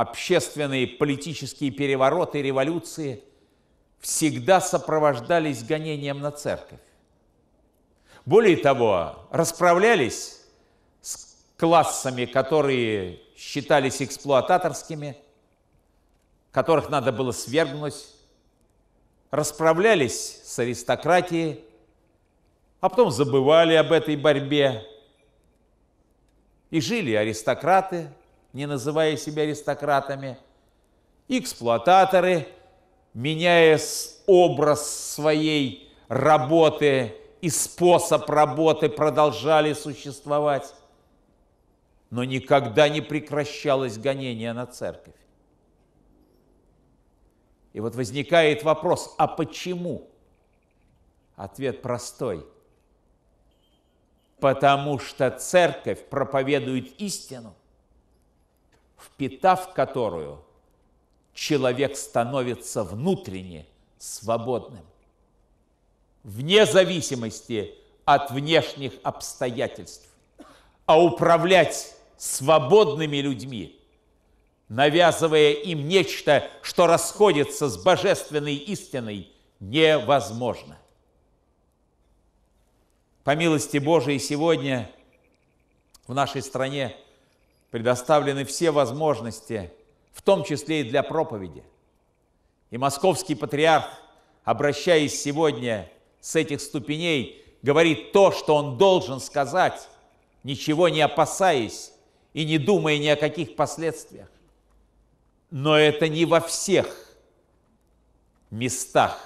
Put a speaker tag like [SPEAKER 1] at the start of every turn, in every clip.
[SPEAKER 1] Общественные политические перевороты революции всегда сопровождались гонением на церковь. Более того, расправлялись с классами, которые считались эксплуататорскими, которых надо было свергнуть, расправлялись с аристократией, а потом забывали об этой борьбе. И жили аристократы, не называя себя аристократами, эксплуататоры, меняя образ своей работы и способ работы, продолжали существовать. Но никогда не прекращалось гонение на церковь. И вот возникает вопрос, а почему? Ответ простой – потому что церковь проповедует истину, впитав которую, человек становится внутренне свободным, вне зависимости от внешних обстоятельств. А управлять свободными людьми, навязывая им нечто, что расходится с божественной истиной, невозможно. По милости Божией сегодня в нашей стране – предоставлены все возможности, в том числе и для проповеди. И московский патриарх, обращаясь сегодня с этих ступеней, говорит то, что он должен сказать, ничего не опасаясь и не думая ни о каких последствиях. Но это не во всех местах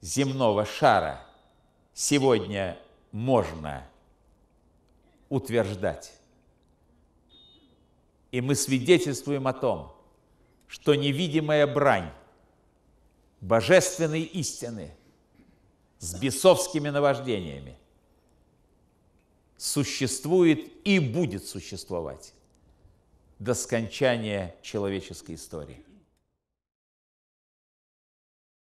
[SPEAKER 1] земного шара сегодня можно утверждать. И мы свидетельствуем о том, что невидимая брань божественной истины с бесовскими наваждениями существует и будет существовать до скончания человеческой истории.